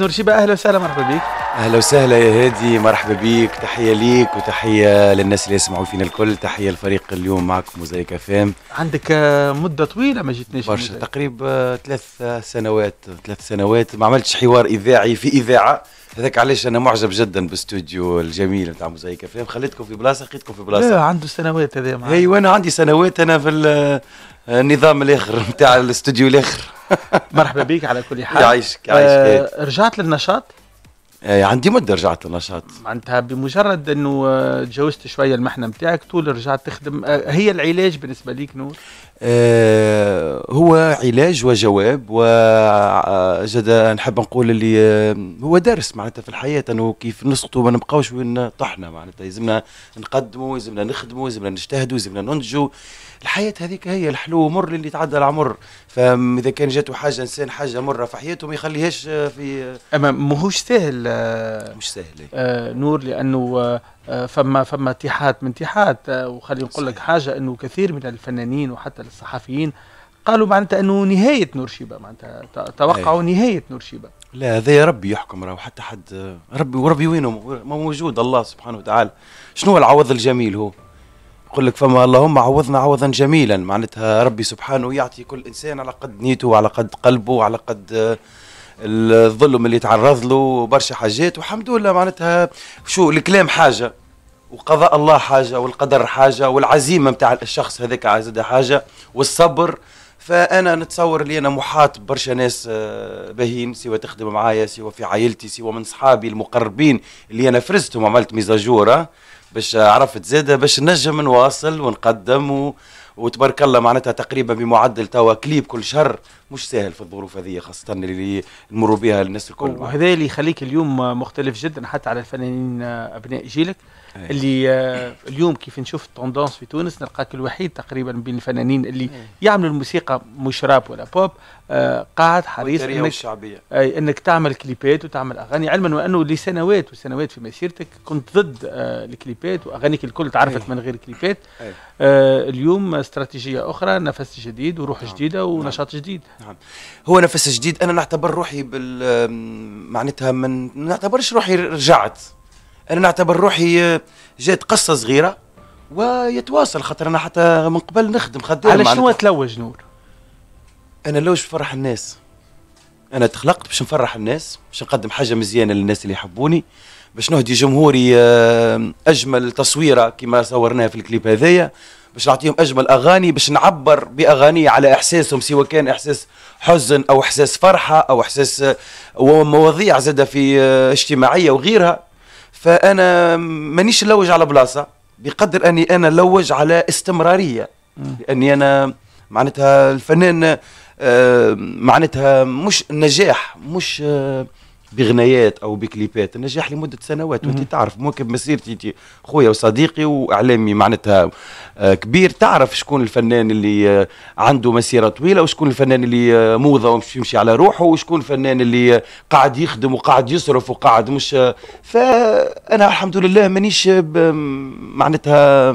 نور شيبه اهلا وسهلا مرحبا بك اهلا وسهلا يا هادي مرحبا بيك تحيه ليك وتحيه للناس اللي يسمعوا فينا الكل تحيه لفريق اليوم معك موزايك فام عندك آه، مده طويله ما جيتناش برشا تقريبا آه، ثلاث سنوات ثلاث سنوات ما عملتش حوار اذاعي في اذاعه هذاك علاش انا معجب جدا بالاستوديو الجميل نتاع موزايك فام خليتكم في بلاصه خليتكم في بلاصه لا عنده سنوات هذا اي أيوة، وانا عندي سنوات انا في آه، النظام الاخر نتاع الاستوديو الاخر مرحبا بك على كل حال يعيشك يعيشك آه رجعت للنشاط آه، عندي مده رجعت للنشاط معناتها بمجرد انه آه، تجاوزت شويه المحنه نتاعك طول رجعت تخدم آه، هي العلاج بالنسبه ليك نور؟ آه هو علاج وجواب وجد نحب نقول اللي هو درس معناتها في الحياه انه كيف نسقطوا ما نبقاوش وين طحنا معناتها يلزمنا نقدموا يلزمنا نخدموا يلزمنا نجتهدوا يلزمنا ننتجوا الحياه هذيك هي الحلو مر اللي تعدى العمر فاذا كان جاته حاجه انسان حاجه مره في حياته ما يخليهاش في اما ماهوش سهل آه، مش سهل آه نور لانه آه فما فما تيحات من تيحات آه وخلي نقول لك حاجه انه كثير من الفنانين وحتى الصحفيين قالوا معناتها انه نهايه نور شيبه معناتها توقعوا نهايه نور شيبه لا هذا ربي يحكم راه حتى حد ربي وربي وينه موجود الله سبحانه وتعالى شنو العوض الجميل هو يقول لك فما اللهم عوضنا عوضا جميلا معناتها ربي سبحانه يعطي كل انسان على قد نيته وعلى قد قلبه وعلى قد آه، الظلم اللي تعرض له برشا حاجات والحمد لله معناتها شو الكلام حاجه وقضاء الله حاجه والقدر حاجه والعزيمه نتاع الشخص هذاك عزده حاجه والصبر فانا نتصور لي انا محاط برشا ناس آه، باهين سوى تخدم معايا سوى في عائلتي سوى من صحابي المقربين اللي انا فرزتهم وعملت ميزاجوره باش عرفت زاده باش نجم نواصل ونقدم و... وتبارك الله معناتها تقريبا بمعدل توا كليب كل شهر مش سهل في الظروف هذه خاصة اللي نمروا بها الناس الكل وهذا اللي يخليك اليوم مختلف جدا حتى على الفنانين أبناء جيلك إيه. اللي آه، اليوم كيف نشوف التوندونس في تونس نلقاك الوحيد تقريبا بين الفنانين اللي إيه. يعملوا الموسيقى مش راب ولا بوب آه، قاعد حريص انك والشعبية. إيه، انك تعمل كليبات وتعمل اغاني علما وانه لسنوات وسنوات في مسيرتك كنت ضد آه، الكليبات واغانيك الكل تعرفت من غير كليبات اليوم استراتيجيه اخرى نفس جديد وروح نعم. جديده نعم. ونشاط نعم. جديد نعم. هو نفس جديد انا نعتبر روحي بال معناتها ما نعتبرش روحي رجعت انا نعتبر روحي آه، جات قصه صغيره ويتواصل خاطر انا حتى من قبل نخدم خدام على شنو تلوج نور؟ انا لوج فرح الناس انا تخلقت باش نفرح الناس باش نقدم حاجه مزيانه للناس اللي يحبوني باش نهدي جمهوري آه، اجمل تصويره كما صورناها في الكليب هذايا باش نعطيهم اجمل اغاني باش نعبر باغاني على احساسهم سواء كان احساس حزن او احساس فرحه او احساس آه، ومواضيع زاده في اجتماعيه وغيرها فانا مانيش نلوج على بلاصه بقدر اني انا نلوج على استمراريه لاني انا معناتها الفنان آه، معناتها مش نجاح مش آه بغنايات او بكليبات النجاح لمده سنوات وانت تعرف مواكب مسيرتي انت خويا وصديقي واعلامي معناتها آه، كبير تعرف شكون الفنان اللي آه، عنده مسيره طويله وشكون الفنان اللي آه، موضه ومش يمشي على روحه وشكون الفنان اللي قاعد يخدم وقاعد يصرف وقاعد مش فانا الحمد لله مانيش معناتها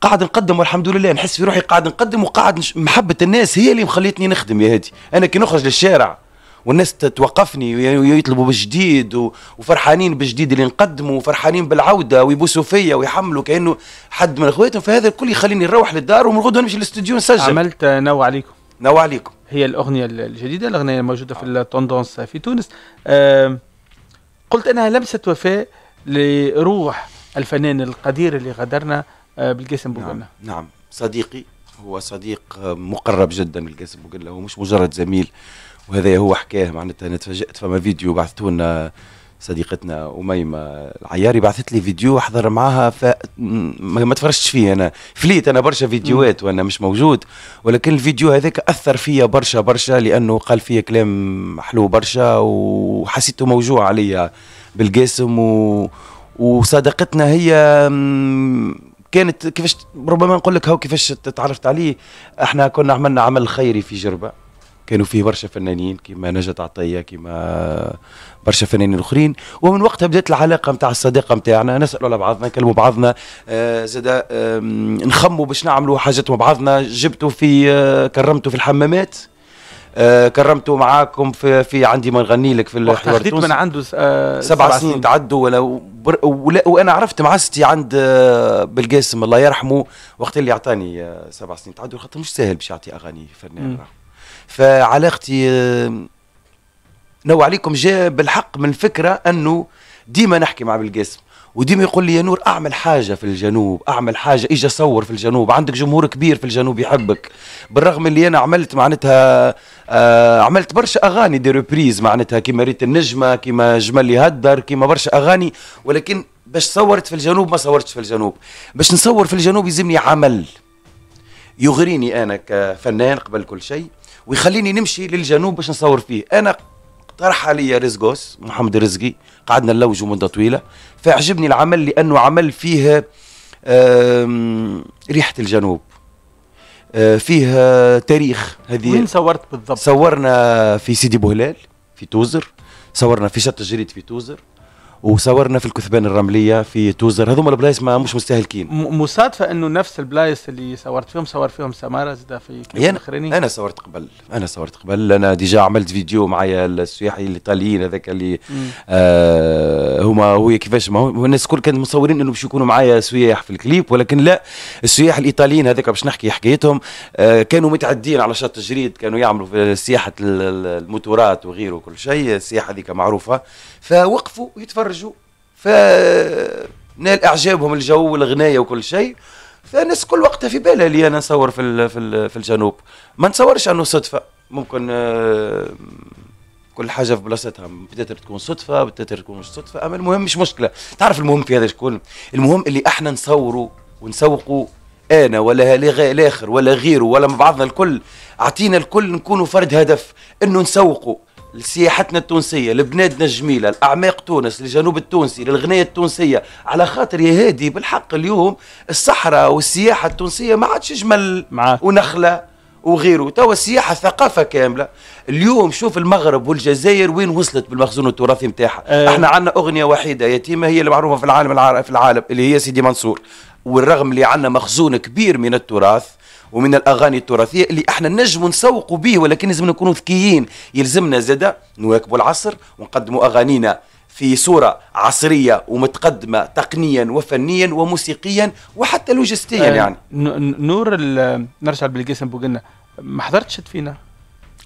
قاعد نقدم والحمد لله نحس في روحي قاعد نقدم وقاعد محبه الناس هي اللي مخليتني نخدم يا هادي انا كي نخرج للشارع والناس تتوقفني ويطلبوا يعني بالجديد وفرحانين بالجديد اللي نقدمه وفرحانين بالعوده ويبوسوا فيا ويحملوا كانه حد من اخواتهم فهذا الكل يخليني نروح للدار ومن غدوه نمشي للاستوديو نسجل عملت نو عليكم نو عليكم هي الاغنيه الجديده الاغنيه الموجوده في آه. التوندونس في تونس قلت انها لمسه وفاء لروح الفنان القدير اللي غادرنا آه، بالقاسم بوغنا نعم. نعم صديقي هو صديق مقرب جدا بالقاسم بوغلا هو مش مجرد زميل وهذا هو حكاه معناتها انا تفاجات فما فيديو بعثته لنا صديقتنا أميمة العياري بعثت لي فيديو حضر معاها ف ما تفرجتش فيه أنا فليت أنا برشا فيديوهات وأنا مش موجود ولكن الفيديو هذاك أثر فيا برشا برشا لأنه قال فيا كلام حلو برشا وحسيته موجوع عليا بالقاسم و... وصداقتنا هي كانت كيفاش ربما نقول لك هو كيفاش تعرفت عليه احنا كنا عملنا عمل خيري في جربه كانوا فيه برشا فنانين كيما نجد عطيه كيما برشا فنانين اخرين ومن وقتها بدات العلاقه نتاع الصداقه نتاعنا نسالوا على بعضنا نكلموا بعضنا آه، زاد نخموا باش نعملوا حاجات مع بعضنا جبتوا في آه، كرمتوا في الحمامات آه كرمته معاكم في, في عندي ما نغني لك في الحوار خديت من عنده آه، سبع, سبع سنين, سنين تعدوا ولا, ولا وانا عرفت معستي عند بالقاسم الله يرحمه وقت اللي اعطاني سبع سنين تعدوا خاطر مش ساهل باش يعطي اغاني فنان فعلاقتي نوع عليكم جاء بالحق من فكرة انه ديما نحكي مع بالقاسم وديما يقول لي يا نور اعمل حاجه في الجنوب اعمل حاجه اجا صور في الجنوب عندك جمهور كبير في الجنوب يحبك بالرغم اللي انا عملت معناتها آه عملت برشا اغاني دي ريبريز معناتها كيما ريت النجمه كيما جمال يهدر كيما برشا اغاني ولكن باش صورت في الجنوب ما صورتش في الجنوب باش نصور في الجنوب يلزمني عمل يغريني انا كفنان قبل كل شيء ويخليني نمشي للجنوب باش نصور فيه انا اقترح عليا رزقوس محمد رزقي قعدنا نلوجوا مده طويله فعجبني العمل لانه عمل فيه ريحه الجنوب آه، فيه آه، تاريخ هذه وين صورت بالضبط؟ صورنا في سيدي بوهلال في توزر صورنا في شط الجريد في توزر وصورنا في الكثبان الرمليه في توزر هذوما البلايص ما مش مستهلكين مصادفه انه نفس البلايص اللي صورت فيهم صور فيهم سماره زاد في يعني الاخرين انا صورت قبل انا صورت قبل انا ديجا عملت فيديو معايا السياحي الايطاليين هذاك اللي آه هما هو كيفاش ما هو الناس الكل كانت مصورين انه باش يكونوا معايا سياح في الكليب ولكن لا السياح الايطاليين هذاك باش نحكي حكايتهم آه كانوا متعدين على شط الجريد كانوا يعملوا في سياحه الموتورات وغيره وكل شيء السياحه هذيك معروفه فوقفوا يتفرجوا خرجوا فنال اعجابهم الجو والغنايه وكل شيء فالناس كل وقتها في بالها اللي انا نصور في في, في الجنوب ما نصورش انه صدفه ممكن آه، كل حاجه في بلاصتها بدات تكون صدفه بدات تكون مش صدفه اما المهم مش مشكله تعرف المهم في هذا شكون المهم اللي احنا نصوروا ونسوقوا انا ولا الاخر ولا غيره ولا مع بعضنا الكل اعطينا الكل نكونوا فرد هدف انه نسوقوا لسياحتنا التونسية لبنادنا الجميلة لأعماق تونس للجنوب التونسي للغنية التونسية على خاطر يا هادي بالحق اليوم الصحراء والسياحة التونسية ما عادش جمل معاك. ونخلة وغيره توا السياحة ثقافة كاملة اليوم شوف المغرب والجزائر وين وصلت بالمخزون التراثي نتاعها أه. احنا عندنا أغنية وحيدة يتيمة هي اللي معروفة في العالم في العالم اللي هي سيدي منصور والرغم اللي عندنا مخزون كبير من التراث ومن الاغاني التراثيه اللي احنا نجم نسوقوا به ولكن لازمنا نكونوا ذكيين يلزمنا زاده نواكبوا العصر ونقدموا اغانينا في صورة عصرية ومتقدمة تقنيا وفنيا وموسيقيا وحتى لوجستيا آه يعني نور نرجع لبلقيس بوقنا ما حضرتش فينا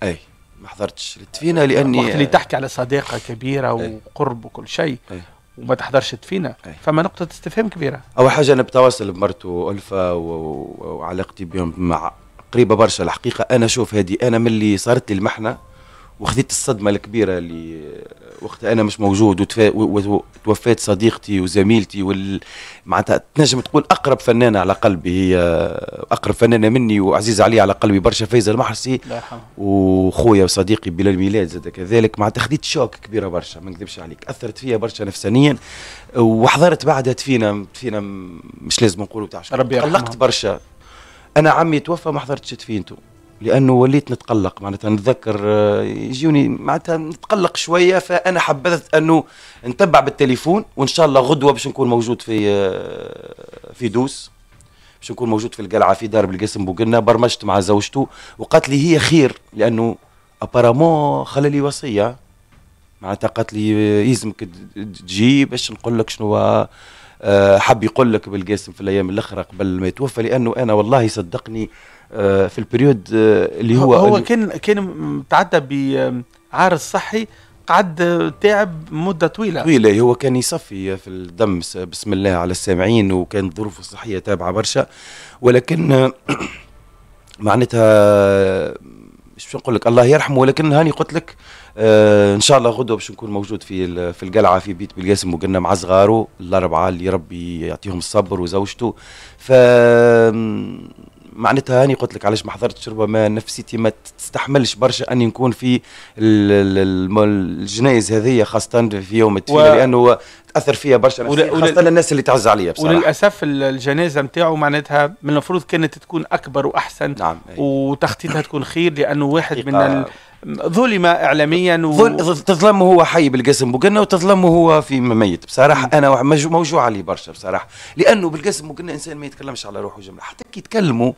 اي ما حضرتش فينا لاني وقت اللي تحكي على صداقة كبيرة وقرب وكل شيء وما تحضرش تفينا فما نقطة استفهام كبيرة أول حاجة أنا بتواصل بمرته وألفة وعلاقتي بهم مع قريبة برشا الحقيقة أنا شوف هذه أنا من اللي صارت لي المحنة وخذيت الصدمة الكبيرة اللي وقت انا مش موجود وتوفيت صديقتي وزميلتي وال... معناتها تنجم تقول اقرب فنانه على قلبي هي اقرب فنانه مني وعزيز علي على قلبي برشا فايزه المحرسي وخويا وصديقي بلال ميلاد زاد كذلك معناتها خديت شوك كبيره برشا ما نكذبش عليك اثرت فيا برشا نفسانيا وحضرت بعدها تفينا تفينا مش لازم نقولوا تاع قلقت برشا انا عمي توفى ما حضرتش دفينته لانه وليت نتقلق معناتها نتذكر آه، يجوني معناتها نتقلق شويه فانا حبذت انه نتبع بالتليفون وان شاء الله غدوه باش نكون موجود في آه، في دوس باش نكون موجود في القلعه في دار بالقاسم بوقنا برمجت مع زوجته وقالت لي هي خير لانه ابارامون خلى لي وصيه معناتها قالت لي يلزمك تجي باش نقول لك شنو آه، حب يقول لك بالقاسم في الايام الاخرى قبل ما يتوفى لانه انا والله صدقني آه، في البريود آه، اللي هو هو اللي كان كان تعدى بعارض آه، صحي قعد تعب مده طويله طويله هو كان يصفي في الدم بسم الله على السامعين وكان ظروفه الصحيه تابعه برشا ولكن معناتها مش نقول لك الله يرحمه ولكن هاني قلت لك آه ان شاء الله غدوه باش نكون موجود في في القلعه في بيت بالقاسم وقلنا مع صغاره الاربعه اللي ربي يعطيهم الصبر وزوجته ف معناتها هاني قلت لك علاش ما حضرتش ربما نفسيتي ما تستحملش برشا اني نكون في الجنايز هذه خاصه في يوم التفيله و... لانه تاثر فيها برشا ول... خاصه ول... الناس اللي تعز عليا بصراحه وللاسف الجنازه نتاعو معناتها من المفروض كانت تكون اكبر واحسن نعم. وتخطيطها تكون خير لانه واحد من ظلم اعلاميا و... تظلم هو حي بالقسم وقلنا وتظلم هو في ميت بصراحه انا موجوع عليه برشا بصراحه لانه بالقسم وقلنا انسان ما يتكلمش على روحه جمله حتى كي يتكلموا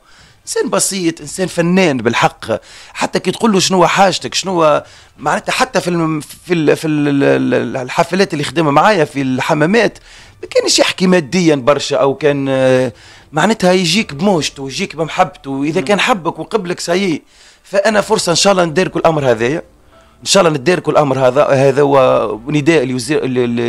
انسان بسيط انسان فنان بالحق حتى كي تقول له شنو حاجتك شنو معناتها حتى في الم... في ال... في ال... الحفلات اللي خدمها معايا في الحمامات ما كانش يحكي ماديا برشا او كان آه، معناتها يجيك بموجته ويجيك بمحبته واذا كان حبك وقبلك سيء فانا فرصه ان شاء الله نداركوا الامر هذايا ان شاء الله نداركوا الامر هذا هذا هو نداء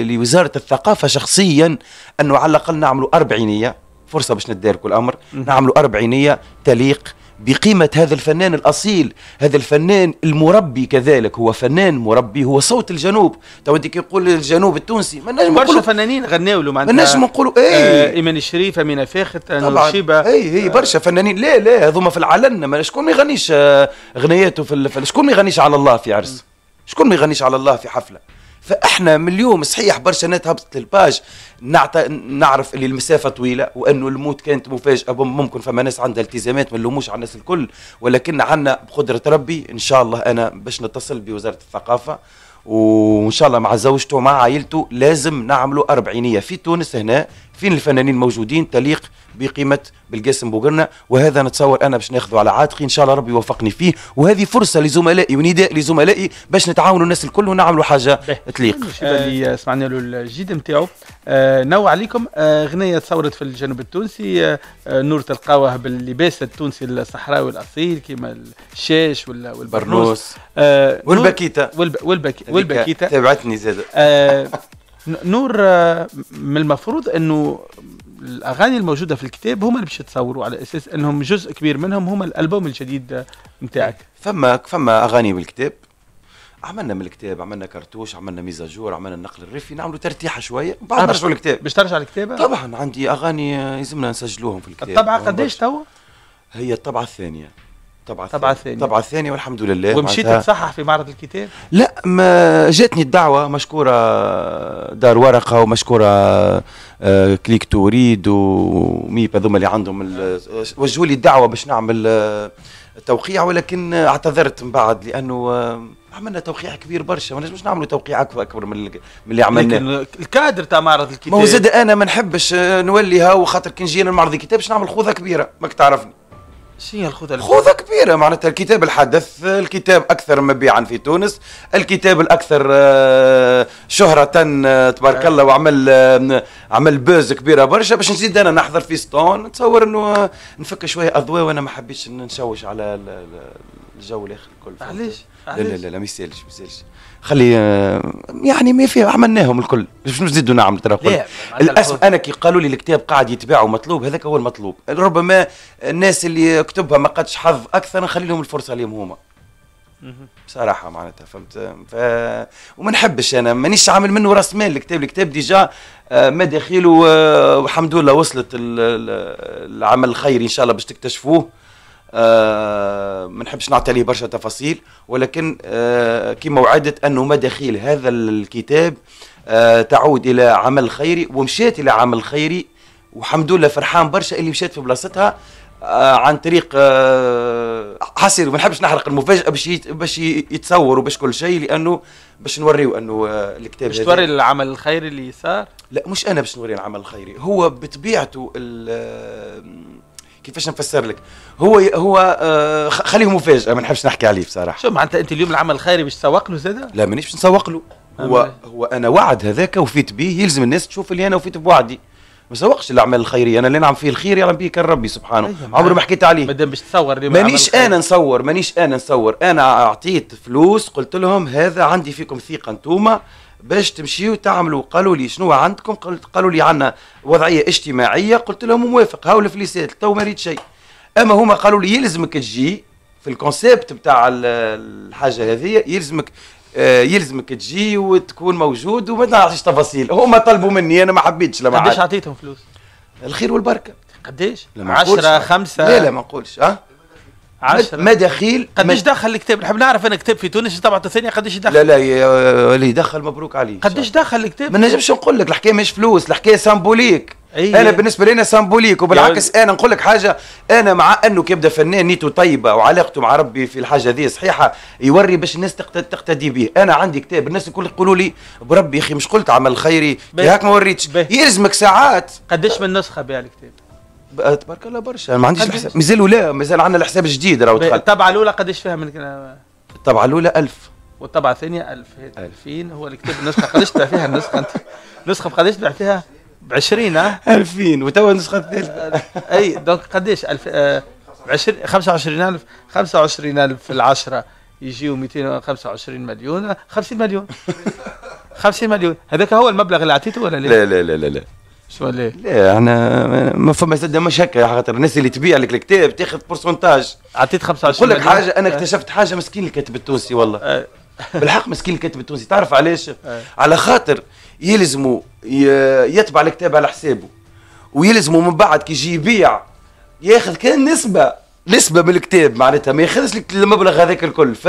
لوزاره الثقافه شخصيا انه على الاقل نعملوا اربعينيه فرصه باش نداركوا الامر نعملوا اربعينيه تليق بقيمة هذا الفنان الأصيل هذا الفنان المربي كذلك هو فنان مربي هو صوت الجنوب تو أنت يقول الجنوب التونسي ما نجم برشا فنانين غناوا له معناتها ما نجم نقولوا آه، إيه. إيه،, إيه آه إيمان الشريف أمينة فاخت أنور إي إي برشا فنانين لا لا هذوما في العلن ما شكون ما يغنيش آه غنياته في شكون ما يغنيش على الله في عرس شكون ما يغنيش على الله في حفلة فاحنا من اليوم صحيح برشا ناس هبطت الباج نعت... نعرف اللي المسافه طويله وانه الموت كانت مفاجاه ممكن فما ناس عندها التزامات ما نلوموش على الناس الكل ولكن عندنا بقدره ربي ان شاء الله انا باش نتصل بوزاره الثقافه وان شاء الله مع زوجته ومع عائلته لازم نعملوا اربعينيه في تونس هنا فين الفنانين موجودين تليق بقيمه بالقاسم بوغرنا وهذا نتصور انا باش ناخذه على عاتقي ان شاء الله ربي يوفقني فيه وهذه فرصه لزملائي ونداء لزملائي باش نتعاونوا الناس الكل ونعملوا حاجه تليق اللي آه، سمعنا له الجيد نتاعو آه، نوع عليكم آه، غنية تصورت في الجنوب التونسي نور تلقاوه باللباس التونسي الصحراوي الاصيل كما الشاش والبرنوس والباكيتا والباكيتا تابعتني زاد نور آه، من المفروض انه الاغاني الموجوده في الكتاب هما اللي باش يتصوروا على اساس انهم جزء كبير منهم هما الالبوم الجديد آه، نتاعك فما فما اغاني بالكتاب عملنا من الكتاب عملنا كرتوش عملنا ميزاجور عملنا النقل الريفي نعملوا ترتيحه شويه بعد آه، نرجعوا للكتاب باش ترجع للكتاب طبعا عندي اغاني يلزمنا نسجلوهم في الكتاب الطبعه قداش توا هي الطبعه الثانيه طبعا طبعا ثاني طبعا ثاني والحمد لله ومشيت تصحح في معرض الكتاب؟ لا ما جاتني الدعوه مشكوره دار ورقه ومشكوره آه، كليك توريد وميب هذوما اللي عندهم وجهوا لي الدعوه باش نعمل التوقيع آه، ولكن اعتذرت من بعد لانه آه، عملنا توقيع كبير برشا ما نجمش نعملوا توقيع اكبر من اللي عملنا لكن الكادر تاع معرض الكتاب ما هو زاد انا ما نحبش نولي هاو خاطر كي نجي معرض الكتاب باش نعمل خوذه كبيره ماك تعرفني شنو الخوذة خوذة كبيرة معناتها الكتاب الحدث الكتاب أكثر مبيعا في تونس الكتاب الأكثر آه، شهرة آه، تبارك آه. الله وعمل عمل بوز كبيرة برشا باش نزيد أنا نحضر في ستون نتصور أنه نفك شوية أضواء وأنا ما حبيتش نشوش على الجو الاخر الكل علاش؟ لا لا لا, لا ما يسالش ما يسالش خلي آه، يعني ما فيه عملناهم الكل شنو نزيدوا نعمل ترى لا الاسم انا كي قالوا لي الكتاب قاعد يتباع ومطلوب هذاك هو المطلوب ربما الناس اللي كتبها ما قدش حظ اكثر نخلي لهم الفرصه لهم هما بصراحة معناتها فهمت ف... وما نحبش انا مانيش عامل منه راس مال الكتاب الكتاب ديجا آه، مداخيله آه، والحمد لله وصلت العمل الخيري ان شاء الله باش تكتشفوه آه، ما نحبش نعطي عليه برشا تفاصيل ولكن آه، كما وعدت انه مداخيل هذا الكتاب آه، تعود الى عمل خيري ومشيت الى عمل خيري والحمد لله فرحان برشا اللي مشات في بلاصتها عن طريق حسير ما نحبش نحرق المفاجاه باش باش يتصوروا باش كل شيء لانه باش نوريو انه الكتاب باش توري العمل الخيري اللي صار لا مش انا باش نوري العمل الخيري هو بطبيعته كيفاش نفسر لك هو هو آه خليه مفاجاه ما نحبش نحكي عليه بصراحه شو معناتها انت اليوم العمل الخيري باش تسوق له زاده لا مانيش باش نسوق له هو هو انا وعد هذاك وفيت به يلزم الناس تشوف اللي انا وفيت بوعدي ما سوقش الاعمال الخيريه انا اللي نعم فيه الخير يعلم به كان ربي سبحانه أيه عمري ما حكيت عليه مادام باش تصور اليوم مانيش انا نصور مانيش انا نصور انا اعطيت فلوس قلت لهم هذا عندي فيكم ثقه انتوما باش تمشيو تعملوا قالوا لي شنو عندكم قلت قالوا لي عندنا وضعيه اجتماعيه قلت لهم موافق هاو الفليسات تو ما ريت شيء اما هما قالوا لي يلزمك تجي في الكونسيبت بتاع الحاجه هذه يلزمك آه، يلزمك تجي وتكون موجود وما نعرفش تفاصيل هما طلبوا مني انا ما حبيتش لما قديش عطيتهم فلوس الخير والبركه قديش 10 5 لا لا ما نقولش اه 10 مداخيل قداش دخل الكتاب نحب نعرف انا كتاب في تونس طبعته ثانيه قداش دخل لا لا اللي دخل مبروك عليه قداش دخل الكتاب ما نجمش نقول لك الحكايه مش فلوس الحكايه سامبوليك أيه. انا بالنسبه لنا سامبوليك وبالعكس يعني... انا نقول لك حاجه انا مع انه كيبدا فنان نيته طيبه وعلاقته مع ربي في الحاجه هذه صحيحه يوري باش الناس تقتدي به انا عندي كتاب الناس الكل يقولوا لي بربي يا اخي مش قلت عمل خيري هاك ما وريتش يلزمك ساعات قداش من نسخه بها الكتاب تبارك الله برشا ما عنديش الحساب مازال ولا مازال عندنا الحساب الجديد راهو دخل الطبعه الاولى قداش فيها من الطبعه الاولى 1000 والطبعه الثانيه 1000 2000 هو اللي كتب النسخه قداش تبع فيها النسخه انت نسخه قداش تبع فيها ب 20 اه 2000 وتوا النسخه الثالثه اي دونك قداش 1000 20 25000 25000 في العشره يجيو 225 مليون 50 مليون 50 مليون هذاك هو المبلغ اللي اعطيته ولا لا؟ لا لا لا لا لا احنا ما فما زاد مش هكا خاطر الناس اللي تبيع لك الكتاب تاخذ بورسنتاج عطيت 25 نقول لك حاجه انا آه. اكتشفت حاجه مسكين الكاتب التونسي والله آه. بالحق مسكين الكاتب التونسي تعرف علاش؟ آه. على خاطر يلزموا يتبع الكتاب على حسابه ويلزموا من بعد كي يجي يبيع ياخذ كان نسبه نسبه بالكتاب معناتها ما ياخذش لك المبلغ هذاك الكل ف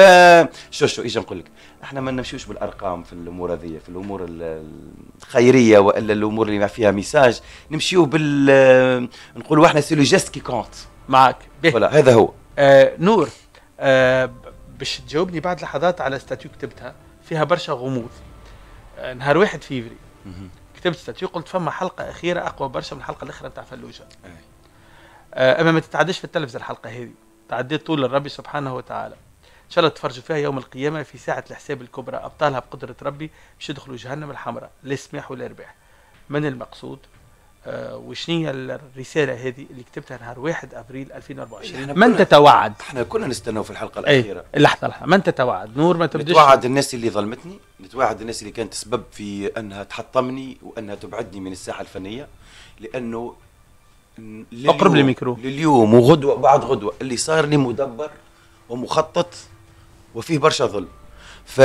شو شو ايش نقول لك احنا ما نمشيوش بالارقام في الامور هذه في الامور الخيريه والا الامور اللي ما فيها ميساج نمشيو بال نقولوا احنا سي لو جيست كي كونت معك ولا هذا هو آه نور آه باش تجاوبني بعد لحظات على ستاتيو كتبتها فيها برشا غموض آه نهار واحد فيفري كتبت ستاتيو قلت فما حلقه اخيره اقوى برشا من الحلقه الاخرى نتاع فلوجه إيه. آه، اما ما تتعداش في التلفزه الحلقه هذه تعديت طول الرب سبحانه وتعالى ان شاء الله تفرجوا فيها يوم القيامه في ساعه الحساب الكبرى ابطالها بقدره ربي باش يدخلوا جهنم الحمراء لا سماح ولا رباح من المقصود آه وشنية الرسالة هذه اللي كتبتها نهار 1 أبريل 2024 من تتوعد احنا كنا نستناو في الحلقة إيه، الأخيرة أي. لحظة لحظة من تتوعد نور ما تبدش نتوعد الناس اللي ظلمتني نتوعد الناس اللي كانت سبب في أنها تحطمني وأنها تبعدني من الساحة الفنية لأنه اقرب للميكرو لليوم وغدوه بعد غدوه اللي صار لي مدبر ومخطط وفيه برشا ظلم ف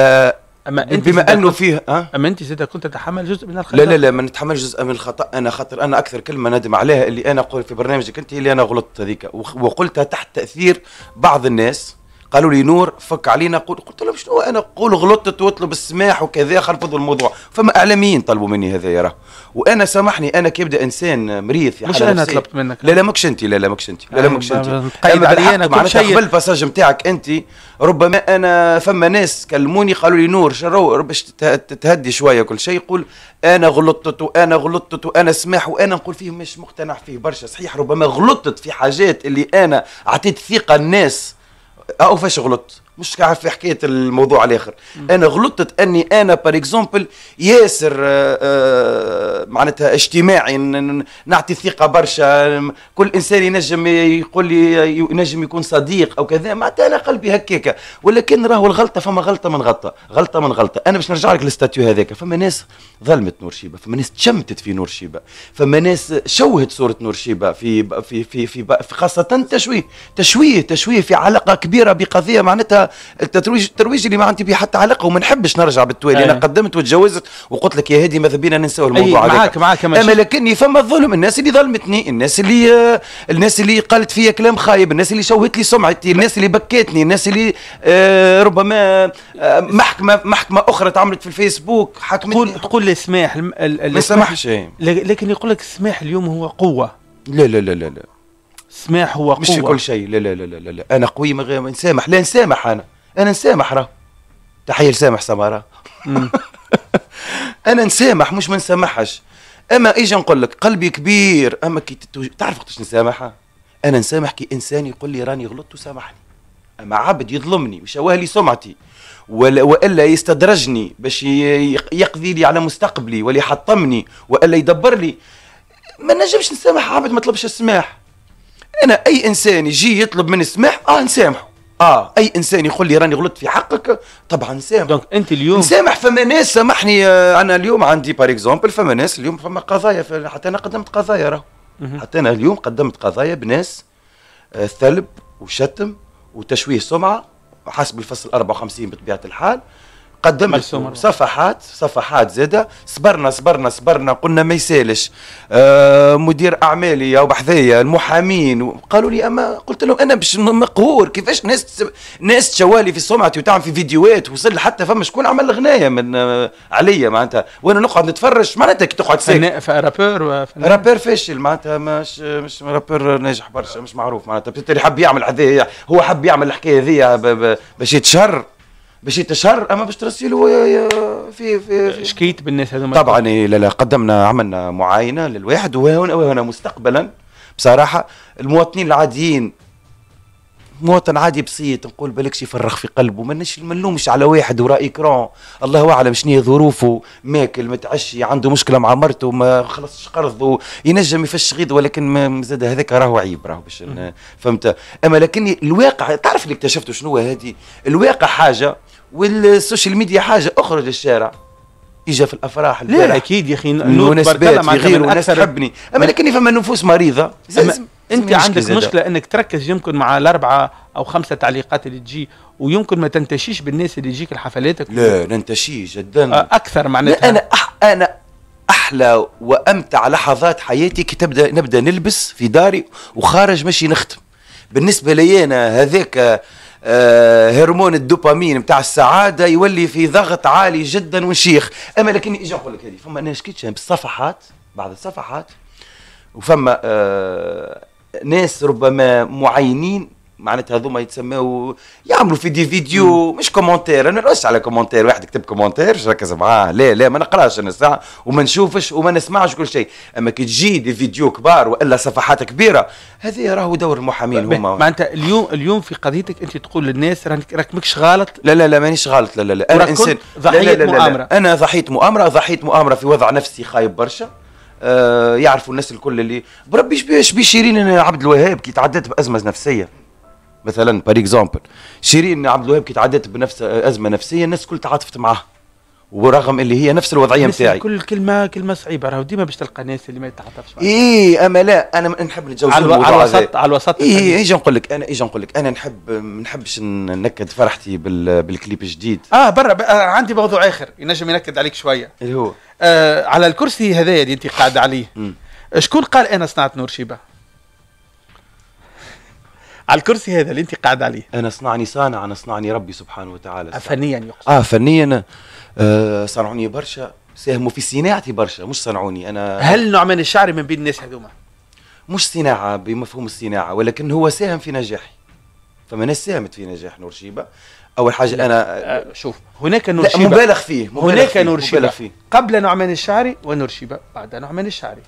أما أنت بما انه فيه أه؟ اما انت سيدة كنت تتحمل جزء من الخطا لا لا لا ما نتحملش جزء من الخطا انا خاطر انا اكثر كلمه ندم عليها اللي انا قلت في برنامجك انت اللي انا غلطت هذيك وقلتها تحت تاثير بعض الناس قالوا لي نور فك علينا قول قلت لهم شنو انا قول غلطت واطلب السماح وكذا خرفضوا الموضوع فما اعلاميين طلبوا مني هذا راه وانا سامحني انا كيبدا انسان مريض في مش انا طلبت منك لا لا ماكش انت لا لا ماكش انت لا لا ماكش انت قايم علي انا كل شيء قبل الباساج نتاعك انت ربما انا فما ناس كلموني قالوا لي نور شرو باش تهدي شويه كل شيء يقول انا غلطت وانا غلطت وانا سماح وانا نقول فيه مش مقتنع فيه برشا صحيح ربما غلطت في حاجات اللي انا اعطيت ثقه الناس اقف شغلت مش قاعد في حكايه الموضوع الاخر الاخر انا غلطت اني انا بار اكزومبل ياسر آه، آه، معناتها اجتماعي نعطي ثقه برشا كل انسان ينجم يقول لي ينجم يكون صديق او كذا معناتها انا قلبي هكاك ولكن راهو الغلطه فما غلطه من غلطه غلطه من غلطه انا باش نرجع لك للستاتيو هذاك فما ناس ظلمت نور شيبه فما ناس تشمتت في نور شيبه فما ناس شوهت صوره نور شيبه في في في, في, في خاصه تشويه تشويه تشويه في علاقه كبيره بقضيه معناتها الترويج الترويج اللي ما عندي به حتى علاقه وما نحبش نرجع بالتوالي أيه. انا قدمت وتجوزت وقلت لك يا هادي ماذا بينا ننساو الموضوع أيه. معاك معاك اما لكني فما الظلم الناس اللي ظلمتني الناس اللي الناس اللي قالت فيا كلام خايب الناس اللي شوهت لي سمعتي الناس اللي بكيتني الناس اللي آه ربما آه محكمه محكمه اخرى تعملت في الفيسبوك حكمتني تقول تقول لي سماح ما سمحش لكن يقول لك السماح اليوم هو قوه لا لا لا لا, لا. سماح هو قوة مش في كل شيء لا لا لا لا, لا. أنا قوي من غير ما نسامح لا نسامح أنا أنا نسامح راه تحية لسامح سمارة أنا نسامح مش ما نسامحش أما ايش نقول لك قلبي كبير أما كي تتوج... تعرف وقتاش نسامحها أنا نسامح كي إنسان يقول لي راني غلطت وسامحني أما عبد يظلمني وشواه لي سمعتي ولا والا يستدرجني باش يقضي لي على مستقبلي ولا يحطمني والا يدبر لي ما نجمش نسامح عبد ما طلبش السماح انا اي انسان يجي يطلب مني السماح اه نسامحه اه اي انسان يقول لي راني غلطت في حقك طبعا نسامح دونك انت اليوم نسامح فما ناس سامحني آه، انا اليوم عندي بار اكزومبل فما ناس اليوم فما قضايا حتى انا قدمت قضايا راهو حتى انا اليوم قدمت قضايا بناس آه، ثلب وشتم وتشويه سمعه حسب الفصل 54 بطبيعه الحال قدمت صفحات صفحات زاده صبرنا صبرنا صبرنا قلنا ما يسالش آه، مدير اعمالي او بحثيه المحامين قالوا لي اما قلت لهم انا باش مقهور كيفاش ناس ناس شوالي في سمعتي وتعمل في فيديوهات وصل حتى فما شكون عمل غنايه من آه، عليا معناتها وانا نقعد نتفرج معناتها كي تقعد ساكت رابور رابور فاشل معناتها مش مش رابور ناجح برشا مش معروف معناتها اللي حب يعمل هذايا هو حب يعمل الحكايه هذيا باش يتشهر باش يتشهر اما باش ترسل هو في في شكيت بالناس هذوما طبعا إيه، لا لا قدمنا عملنا معاينه للواحد وهنا وهنا مستقبلا بصراحه المواطنين العاديين مواطن عادي بسيط نقول بالك شي يفرغ في قلبه ماناش نلومش على واحد وراء ايكرون الله اعلم شنو هي ظروفه ماكل متعشي عنده مشكله مع مرته ما خلصش قرضه ينجم يفش غيد ولكن زاد هذاك راهو عيب راهو باش فهمت اما لكن الواقع تعرف اللي اكتشفته شنو هذه الواقع حاجه والسوشيال ميديا حاجه اخرج للشارع اجا في الافراح لا اكيد يا اخي المناسبات في غير تحبني اما لكن فما نفوس مريضه انت عندك مشكله انك تركز يمكن مع الاربعه او خمسه تعليقات اللي تجي ويمكن ما تنتشيش بالناس اللي تجيك لحفلاتك لا ننتشي جدا اكثر معناتها انا أح انا احلى وامتع لحظات حياتي كي تبدا نبدا نلبس في داري وخارج ماشي نختم بالنسبه لي انا هذاك آه، هرمون الدوبامين نتاع السعاده يولي في ضغط عالي جدا وشيخ اما لكني اجي نقول لك هذه فما انا شكيت بالصفحات بعض الصفحات وفما آه، ناس ربما معينين معناتها هذوما يتسموا يعملوا في دي فيديو مش كومنتير انا نرش على كومنتير واحد كتب كومنتير مش ركز معاه لا لا ما نقراش انا ساعه وما نشوفش وما نسمعش كل شيء اما كي تجي دي فيديو كبار والا صفحات كبيره هذه راهو دور المحامين هما معناتها اليوم اليوم في قضيتك انت تقول للناس راك ماكش غلط لا لا لا مانيش غلط لا لا لا انا انسان ضحيه لا لا لا مؤامره انا ضحيه مؤامره ضحيه مؤامره في وضع نفسي خايب برشا آه، يعرفوا الناس الكل اللي بربي شبيه شبيه شيرين عبد الوهاب كي تعديت بازمه نفسيه مثلا بار اكزومبل شيرين عبد الوهاب كي تعدت بنفس ازمه نفسيه الناس الكل تعاطفت معها ورغم اللي هي نفس الوضعيه نتاعي كل كلمه كلمه صعيبه راهو ديما باش تلقى ناس اللي ما يتعاطفش معها اي اما لا انا نحب نتجاوز على, على الوسط على الوسط اي إيه، ايجا نقول لك انا ايجا نقول لك انا نحب ما نحبش ننكد فرحتي بال... بالكليب الجديد اه برا ب... آه عندي موضوع اخر ينجم ينكد عليك شويه اللي هو آه على الكرسي هذايا اللي انت قاعد عليه شكون قال انا صنعت نور شيبه على الكرسي هذا اللي انت قاعد عليه انا صنعني صانع انا صنعني ربي سبحانه وتعالى آه، فنيا يقصد اه فنيا آه صنعوني برشا ساهموا في صناعتي برشا مش صنعوني انا هل نعمان الشعري من بين الناس هذوما مش صناعه بمفهوم الصناعه ولكن هو ساهم في نجاحي فما ناس ساهمت في نجاح نور شيبه اول حاجه انا آه، شوف هناك نور شيبه مبالغ فيه مبالغ هناك فيه. نور شيبه قبل نعمان الشعري ونور شيبه بعد نعمان الشعري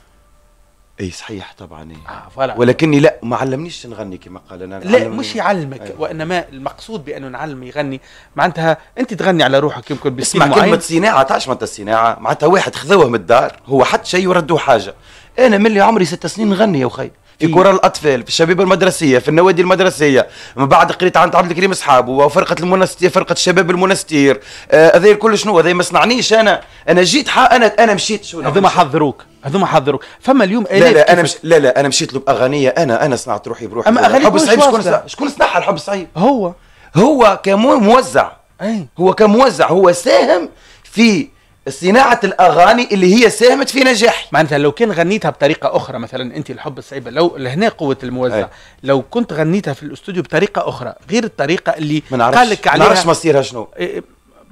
اي صحيح طبعا إيه. آه فلا. ولكني لا ما علمنيش نغني كما قال انا لا مش يعلمك أيوه. وانما المقصود بانه نعلم يغني معناتها انت تغني على روحك يمكن اسمع كلمه صناعه تعرف معناتها الصناعه معناتها واحد خذوه من الدار هو حط شيء وردوه حاجه انا من اللي عمري ست سنين نغني يا اخي في كره الاطفال في الشباب المدرسيه في النوادي المدرسيه من بعد قريت عند عبد الكريم اصحابه وفرقه المنستير فرقه الشباب المنستير آه، هذا آه كل شنو هذا ما صنعنيش انا انا جيت انا انا مشيت شنو هذوما حذروك هذوما حذروك فما اليوم لا لا انا مش لا لا انا مشيت له باغنيه انا انا صنعت روحي بروحي اما اغاني حب الصعيب شكون شكون صنعها الحب الصعيب هو هو كموزع أي. هو كموزع هو ساهم في صناعه الاغاني اللي هي ساهمت في نجاحي معناتها لو كان غنيتها بطريقه اخرى مثلا انت الحب الصعيبه لو لهنا قوه الموزع أي. لو كنت غنيتها في الاستوديو بطريقه اخرى غير الطريقه اللي قال لك عليها ما نعرفش مصيرها شنو إيه، إيه.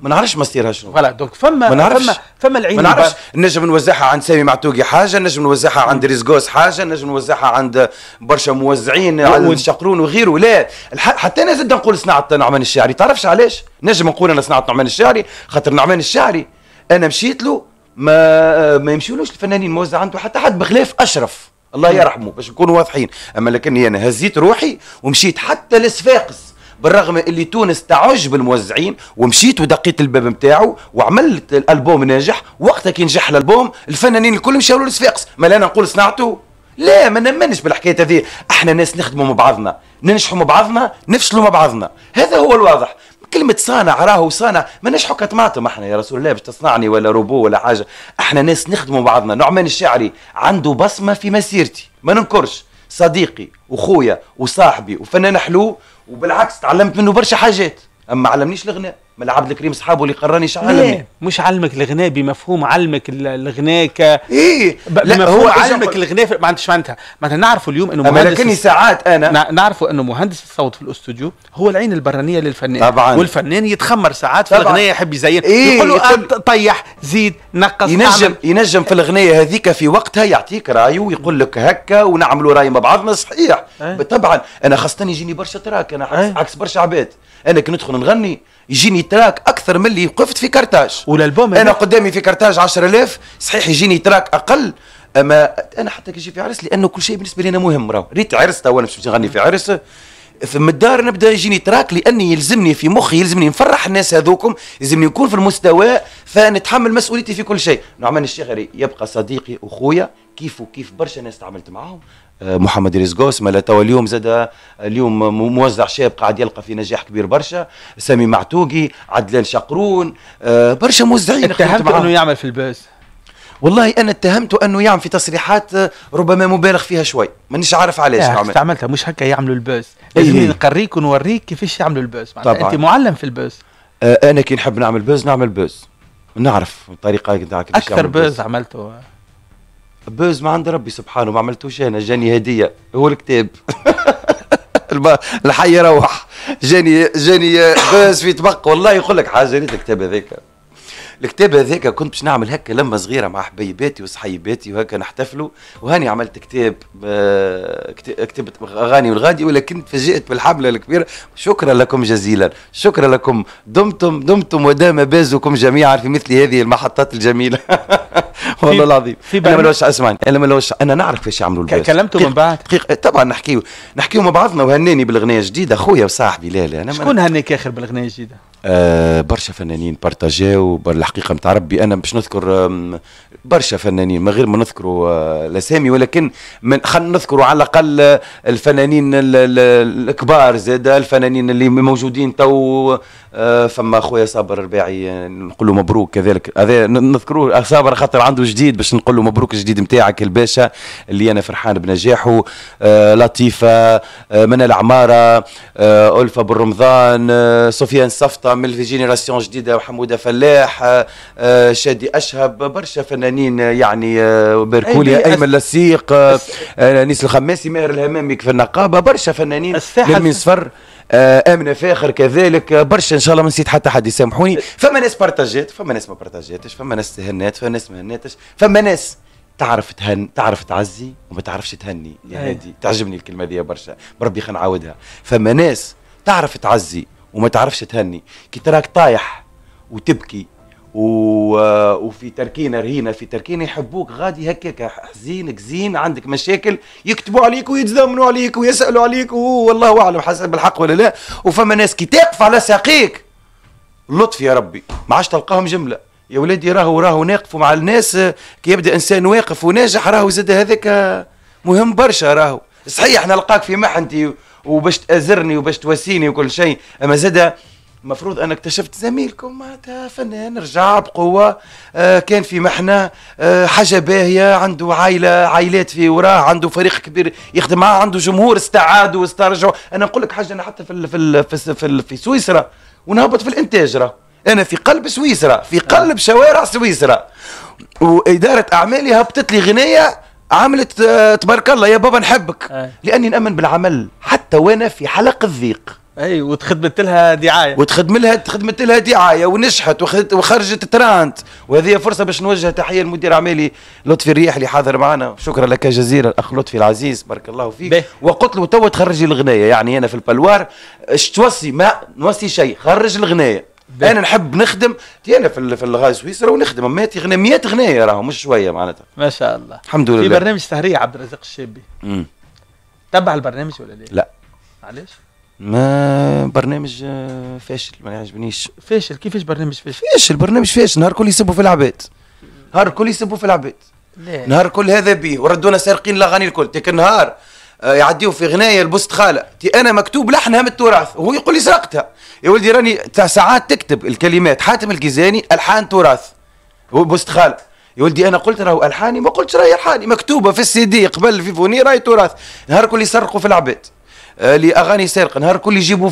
ما نعرفش مصيرها شنو فوالا دونك فما فما فما العين ما نعرفش نجم نوزعها عند سامي معتوقي حاجه نجم نوزعها عند ريزغوس حاجه نجم نوزعها عند برشا موزعين عند شقرون وغيره لا حتى انا زاد نقول صناعه نعمان الشعري تعرفش علاش نجم نقول انا صناعه نعمان الشعري خاطر نعمان الشعري انا مشيت له ما ما يمشيولوش الفنانين موزع عنده حتى حد بخلاف اشرف الله يرحمه باش نكونوا واضحين اما لكني انا هزيت روحي ومشيت حتى لصفاقس بالرغم اللي تونس تعج بالموزعين ومشيت ودقيت الباب نتاعو وعملت الالبوم ناجح وقتها كي نجح الالبوم الفنانين الكل مشاو لصفاقس ما لا نقول صنعته لا ما نمنش بالحكايه هذه احنا ناس نخدموا مع بعضنا ننجحوا مع بعضنا نفشلوا مع بعضنا هذا هو الواضح كلمة صانع راهو صانع ماناش طماطم احنا يا رسول الله باش تصنعني ولا روبو ولا حاجة احنا ناس نخدموا بعضنا نعمان الشاعري عنده بصمة في مسيرتي ما ننكرش صديقي وخويا وصاحبي وفنان حلو وبالعكس تعلمت منه برشا حاجات اما علمنيش الغناء ما عبد الكريم صحابه اللي قراني ايش علمني مش علمك الغناء بمفهوم علمك الغناء ك ايه لا هو علمك الغناء ما عندش معناتها معناتها نعرفوا اليوم انه مهندس لكني ساعات انا نعرفوا انه مهندس الصوت في الاستوديو هو العين البرانيه للفنان طبعا والفنان يتخمر ساعات في الغناء يحب يزين إيه يقول له آه، طيح زيد نقص ينجم عمل. ينجم في الغناء هذيك في وقتها يعطيك راي ويقول لك هكا ونعملوا راي مع بعضنا صحيح أه؟ طبعا انا خاصه يجيني برشا تراك انا عكس, أه؟ عكس برشا عباد انا كي ندخل نغني يجيني تراك اكثر من اللي وقفت في كرتاج والالبوم انا قدامي في كرتاج 10000 صحيح يجيني تراك اقل اما انا حتى كي نجي في عرس لانه كل شيء بالنسبه لي انا مهم راه ريت عرس تو انا مش نغني في عرس من الدار نبدا يجيني تراك لاني يلزمني في مخي يلزمني نفرح الناس هذوكم يلزمني نكون في المستوى فنتحمل مسؤوليتي في كل شيء نعمان الشغري يبقى صديقي وخويا كيف وكيف برشا ناس تعاملت معاهم محمد رزقوس معناتها واليوم زاد اليوم موزع شاب قاعد يلقى في نجاح كبير برشا سامي معتوقي عدلان شقرون آه، برشا موزعين اتهمت انه يعمل في الباس والله انا اتهمته انه يعمل في تصريحات آه، ربما مبالغ فيها شوي مانيش عارف علاش إيه، عمل استعملتها مش هكا يعملوا الباس إيه، لازم إيه. نقريك ونوريك كيفاش يعملوا الباس طبعا انت معلم في الباس آه، انا كي نحب نعمل باز نعمل باز نعرف الطريقه نتاعك اكثر باز عملته بوز ما عند ربي سبحانه ما عملتوش انا جاني هديه هو الكتاب الحي روح جاني جاني بوز في طبق والله يقول لك حاجه ريت الكتاب هذاك الكتاب هذاك كنت باش نعمل هكا لما صغيره مع حبيباتي وصحيباتي وهكا نحتفلوا وهاني عملت كتاب آه، كتبت اغاني والغادي ولكن تفاجئت بالحمله الكبيره شكرا لكم جزيلا شكرا لكم دمتم دمتم ودام بازكم جميعا في مثل هذه المحطات الجميله والله العظيم في انا ملوش اسمعني انا ملوش انا نعرف كيفاش يعملوا الباز كلمتوا من بعد دقيق طبعا نحكيو نحكيو مع بعضنا وهناني بالاغنيه الجديده خويا وصاحبي لا لا انا شكون هناك اخر بالاغنيه الجديده آه برشا فنانين بارتاجاو الحقيقه نتاع ربي انا باش نذكر برشا فنانين من غير ما نذكروا الاسامي آه، ولكن خلينا نذكروا على الاقل الفنانين الكبار زاد الفنانين اللي موجودين تو آه، فما خويا صابر الرباعي آه، نقول له مبروك كذلك هذا نذكروه صابر خاطر عنده جديد باش نقول له مبروك الجديد نتاعك الباشا اللي انا فرحان بنجاحه لطيفه منال عماره الفا بالرمضان سفيان صفطه تعمل في جينيراسيون جديده وحموده فلاح آه، آه، شادي اشهب برشا فنانين آه، يعني بركوليا ايمن لسيق نيس الخماسي ماهر الهمامي في النقابه برشا فنانين من صفر امنه فاخر كذلك برشا ان شاء الله ما نسيت حتى حد يسامحوني فما ناس بارتاجات فما ناس ما بارتاجاتش فما ناس تهنات فما ناس ما هناتش فما ناس تعرف تهن تعرف تعزي وما تعرفش تهني يا هادي تعجبني الكلمه دي برشا بربي خلينا نعاودها فما ناس تعرف تعزي وما تعرفش تهني كي تراك طايح وتبكي و... آه، وفي تركينه رهينه في تركينه يحبوك غادي هكاك حزين كزين عندك مشاكل يكتبوا عليك ويتزامنوا عليك ويسالوا عليك والله اعلم حسب الحق ولا لا وفما ناس كي تقف على ساقيك لطف يا ربي ما عادش تلقاهم جمله يا ولادي راهو راهو ناقفوا مع الناس كي يبدا انسان واقف وناجح راهو زاد هذاك مهم برشا راهو صحيح نلقاك في محنتي وباش تازرني وباش تواسيني وكل شيء اما زاد المفروض انا اكتشفت زميلكم معناتها فنان رجع بقوه آه كان في محنه آه حاجه باهيه عنده عائله عائلات في وراه عنده فريق كبير يخدم معاه عنده جمهور استعاد واسترجعوا انا نقول لك حاجه انا حتى في في في, في, في سويسرا ونهبط في الانتاج انا في قلب سويسرا في آه. قلب شوارع سويسرا واداره اعمالي هبطت لي غنيه عملت آه، تبارك الله يا بابا نحبك آه. لاني نامن بالعمل حتى توانا في حلق الضيق اي وتخدمت لها دعايه وتخدم لها تخدمت لها دعايه ونجحت وخرجت ترانت وهذه فرصه باش نوجه تحيه لمدير اعمالي لطفي الريح اللي حاضر معنا شكرا لك جزيلا الاخ لطفي العزيز بارك الله فيك بيه. وقلت له تو تخرجي الغنايه يعني انا في البلوار اش توصي ما نوصي شيء خرج الغنايه بيه. انا نحب نخدم انا في في الغاز سويسرا ونخدم اما غنايه 100 غنايه راهو مش شويه معناتها ما شاء الله الحمد لله في برنامج سهريه عبد الرزاق الشابي تبع البرنامج ولا لا؟ لا علاش؟ ما برنامج آه، فاشل ما يعجبنيش فاشل كيفاش برنامج فاشل؟ فاشل برنامج فاشل نهار كل يسبوا في العباد نهار كل يسبوا في العباد نهار كل هذا بيه وردونا سارقين الاغاني الكل تيك النهار آه، يعديو في غناية لبست خالة تي أنا مكتوب لحنها من التراث وهو يقول لي سرقتها يا ولدي راني ساعات تكتب الكلمات حاتم الجيزاني ألحان تراث بست خالة يا ولدي انا قلت راهو الحاني ما قلتش راهي الحاني مكتوبه في السي دي قبل في فوني راهي تراث نهار كل يسرقوا في العباد آه، لاغاني سارق نهار كل يجيبوا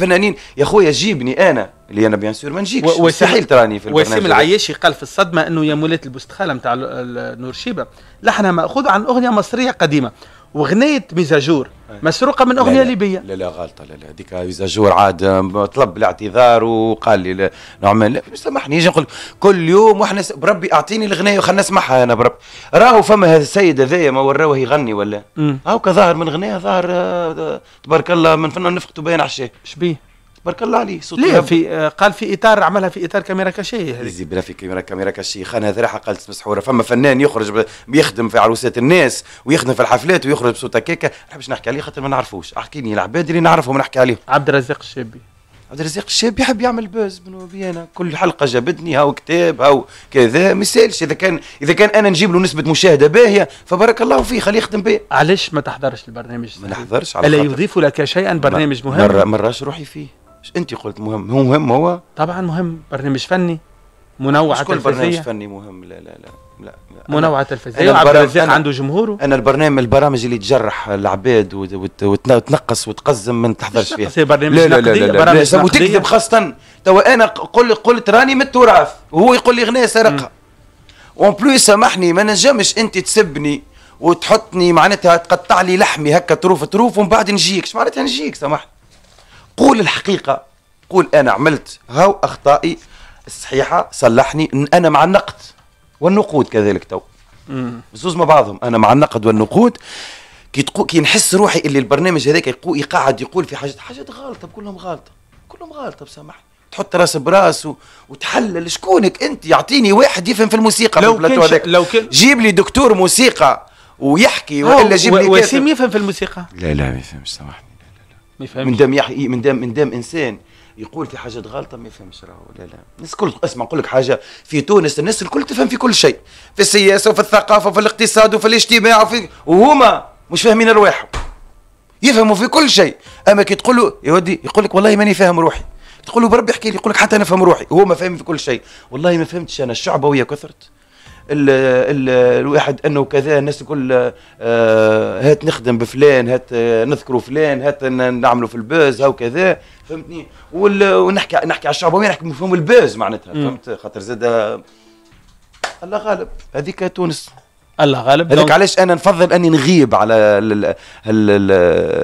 فنانين يا خويا جيبني انا اللي انا بيان سور ما نجيكش مستحيل تراني في البرنامج وسيم العياشي قال في الصدمه انه يا مولات البستخاله نتاع نور شيبه لحنها ماخوذ عن اغنيه مصريه قديمه وغنية ميزاجور إيه. مسروقه من اغنيه لا لا ليبيه لا لا غلطه لا لا هذيك ميزاجور عاد طلب الاعتذار وقال لي نعمان سامحني يجي نقول كل يوم واحنا س... بربي اعطيني الغنايه وخلنا نسمعها انا بربي راهو فما السيد هذايا ما وراوه يغني ولا هاكا ظاهر من غنيه ظاهر آه، تبارك الله من فنان نفقته بين عشاه شبيه بارك الله عليه صوت ليه في آه، قال في اطار عملها في اطار كاميرا كاشيه هذه بلا في كاميرا كاميرا كاشيه خانها هذه قالت مسحوره فما فنان يخرج بيخدم في عروسات الناس ويخدم في الحفلات ويخرج بصوت هكاكا ما نحكي عليه خاطر ما نعرفوش احكي لي العباد اللي نعرفهم نحكي عليهم عبد الرزاق الشابي عبد الرزاق الشاب يحب يعمل بوز بيانا كل حلقه جابتني هاو كتاب هاو كذا ما يسالش اذا كان اذا كان انا نجيب له نسبه مشاهده باهيه فبارك الله فيه خليه يخدم به علاش ما تحضرش البرنامج ما نحضرش على الا يضيف لك شيئا برنامج مهم مره مرة روحي فيه انت قلت مهم هو مهم هو طبعا مهم برنامج فني منوع مش كل برنامج فني مهم لا لا لا لا, لا. منوعة تلفزيونية عبد الرزاق عنده جمهوره انا البرنامج البرامج اللي تجرح العباد وتنقص وتقزم ما تحضرش فيها برنامج لا لا لا, لا, لا, لا, وتكذب خاصة توا انا قل قلت راني من التراث وهو يقول لي غنية سرقها اون بلوس سامحني ما نجمش انت تسبني وتحطني معناتها تقطع لي لحمي هكا طروف طروف ومن بعد نجيك معناتها نجيك سامحني قول الحقيقه قول انا عملت هاو اخطائي الصحيحه صلحني انا مع النقد والنقود كذلك تو زوز مع بعضهم انا مع النقد والنقود كي تقول كي نحس روحي اللي البرنامج هذاك يقعد يقول في حاجات حاجات غلطه كلهم غلطه كلهم غلطه بسامح تحط راس براس و... وتحلل شكونك انت يعطيني واحد يفهم في الموسيقى لو كان ش... لو كان جيب لي دكتور موسيقى ويحكي والا جيب لي وسيم يفهم في الموسيقى لا لا ما يفهمش سامحني ما يفهمش من دام يح... من دام من دام انسان يقول في حاجات غلطه ما يفهمش راهو لا لا الناس الكل اسمع نقول لك حاجه في تونس الناس الكل تفهم في كل شيء في السياسه وفي الثقافه وفي الاقتصاد وفي الاجتماع وفي وهما مش فاهمين ارواحهم يفهموا في كل شيء اما كي تقول له يا ودي يقول لك والله ماني فاهم روحي تقول له بربي احكي لي يقول لك حتى انا فاهم روحي هو ما فاهم في كل شيء والله ما فهمتش انا الشعبويه كثرت الـ الـ الواحد انه كذا الناس آه هات نخدم بفلان هات آه، نذكروا فلان هات نعملوا في الباز هاو كذا فهمتني ونحكي نحكي على الشعب نحكي مفهوم الباز معناتها فهمت خاطر زاد آه، الله غالب هذيك تونس الله غالب هذيك علاش انا نفضل اني نغيب على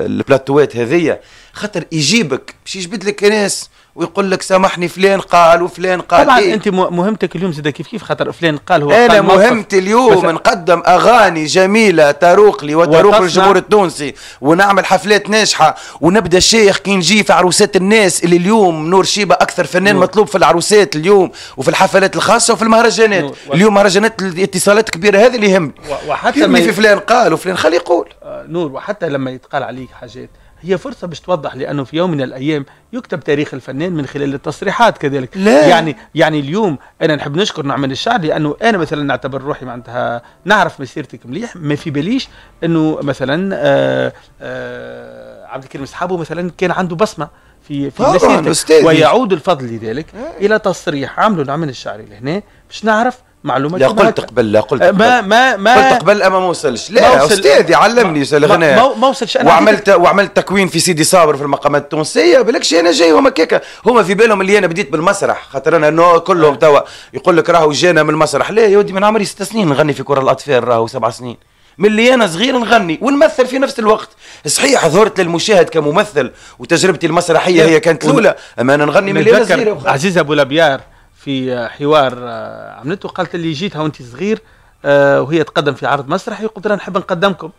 البلاتوات هذيا خاطر يجيبك باش يجبد لك ناس ويقول لك سامحني فلان قال وفلان قال طبعا إيه؟ انت مهمتك اليوم زاد كيف كيف خاطر فلان قال هو انا مهمتي اليوم نقدم اغاني جميله تروق لي وتروق للجمهور التونسي ونعمل حفلات ناجحه ونبدا شيخ كي نجي في عروسات الناس اللي اليوم نور شيبه اكثر فنان نور. مطلوب في العروسات اليوم وفي الحفلات الخاصه وفي المهرجانات نور. اليوم مهرجانات الاتصالات الكبيره هذه اللي يهمني وحتى ما في فلان قال وفلان خلي يقول آه، نور وحتى لما يتقال عليك حاجات هي فرصة باش توضح لأنه في يوم من الأيام يكتب تاريخ الفنان من خلال التصريحات كذلك لا. يعني يعني اليوم أنا نحب نشكر نعمل الشعر لأنه أنا مثلا نعتبر روحي معناتها نعرف مسيرتك مليح ما في باليش أنه مثلا آآ آه، آآ آه، عبد الكريم اصحابه مثلا كان عنده بصمة في في مسيرتك ويعود الفضل لذلك آه. إلى تصريح عمله نعمل الشعري لهنا باش نعرف معلومات لا قلت قبل لا قلت آه، ما ما ما قلت قبل اما ما وصلش لا استاذي علمني الغناء ما, ما وصلش انا وعملت وعملت تكوين في سيدي صابر في المقامات التونسيه بالكش انا جاي هما كيكا هما في بالهم اللي انا بديت بالمسرح خاطر انا كلهم آه. توا يقول لك راهو جانا من المسرح لا يا ودي من عمري ست سنين نغني في كره الاطفال راهو سبع سنين من اللي انا صغير نغني ونمثل في نفس الوقت صحيح ظهرت للمشاهد كممثل وتجربتي المسرحيه هي كانت الاولى اما انا نغني من اللي انا صغير عزيز ابو لبيار في آه، حوار آه، عملته قالت لي جيتها وانت صغير آه، وهي تقدم في عرض مسرحي قلت لها نحب نقدمكم